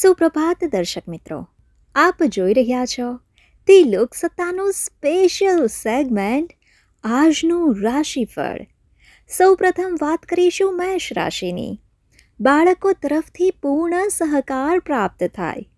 સુપ્રભાત દર્શક મિત્રો આપ જોઈ રહ્યા છો તે લોકસત્તાનું સ્પેશિયલ સેગમેન્ટ આજનું રાશિફળ સૌપ્રથમ વાત કરીશું મેષ રાશિની બાળકો તરફથી પૂર્ણ સહકાર પ્રાપ્ત થાય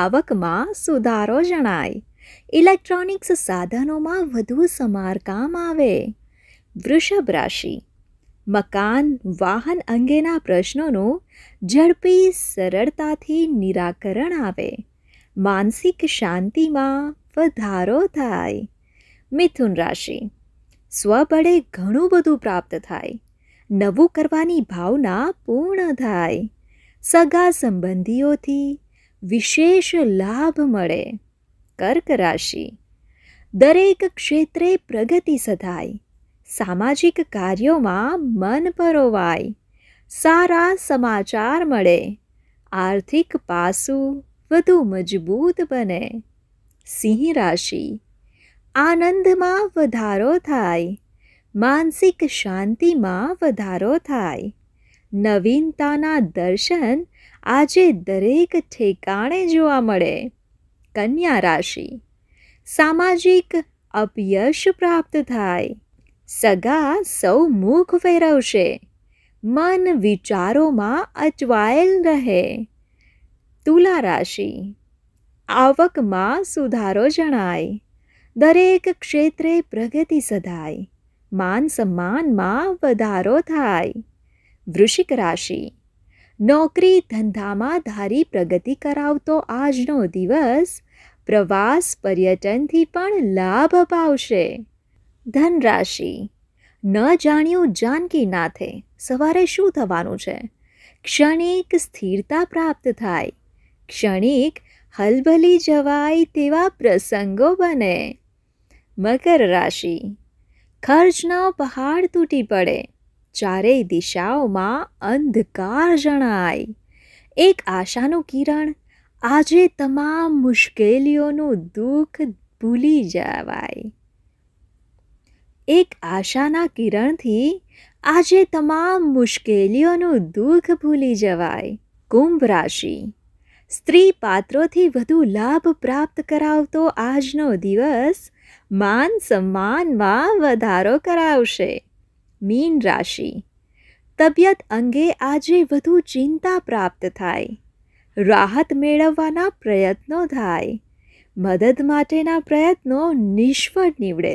આવકમાં સુધારો જણાય ઇલેક્ટ્રોનિક્સ સાધનોમાં વધુ સમારકામ આવે વૃષભ રાશિ મકાન વાહન અંગેના પ્રશ્નોનું ઝડપી સરળતાથી નિરાકરણ આવે માનસિક શાંતિમાં વધારો થાય મિથુન રાશિ સ્વબળે ઘણું બધું પ્રાપ્ત થાય નવું કરવાની ભાવના પૂર્ણ થાય સગા સંબંધીઓથી વિશેષ લાભ મળે કર્ક રાશિ દરેક ક્ષેત્રે પ્રગતિ સધાય સામાજિક કાર્યોમાં મન પરોવાય સારા સમાચાર મળે આર્થિક પાસું વધુ મજબૂત બને સિંહ રાશિ આનંદમાં વધારો થાય માનસિક શાંતિમાં વધારો થાય નવીનતાના દર્શન આજે દરેક ઠેકાણે જોવા મળે કન્યા રાશિ સામાજિક અપયશ પ્રાપ્ત થાય સગા સૌ મુખ ફેરવશે મન વિચારોમાં અચવાયેલ રહે તુલા રાશિ આવકમાં સુધારો જણાય દરેક ક્ષેત્રે પ્રગતિ સધાય માન સન્માનમાં વધારો થાય વૃશ્ચિક રાશિ નોકરી ધંધામાં ધારી પ્રગતિ કરાવતો આજનો દિવસ પ્રવાસ પર્યટનથી પણ લાભ અપાવશે ધનરાશિ ન જાણ્યું જાનકીનાથે સવારે શું થવાનું છે ક્ષણિક સ્થિરતા પ્રાપ્ત થાય ક્ષણિક હલભલી જવાય તેવા પ્રસંગો બને મકર રાશિ ખર્ચનો પહાડ તૂટી પડે ચારેય દિશાઓમાં અંધકાર જણાય એક આશાનું કિરણ આજે તમામ મુશ્કેલીઓનું દુઃખ ભૂલી જવાય એક આશાના કિરણથી આજે તમામ મુશ્કેલીઓનું દુઃખ ભૂલી જવાય કુંભ રાશિ સ્ત્રી પાત્રોથી વધુ લાભ પ્રાપ્ત કરાવતો આજનો દિવસ માન સન્માનમાં વધારો કરાવશે મીન રાશિ તબિયત અંગે આજે વધુ ચિંતા પ્રાપ્ત થાય રાહત મેળવવાના પ્રયત્નો થાય મદદ માટેના પ્રયત્નો નિષ્ફળ નીવડે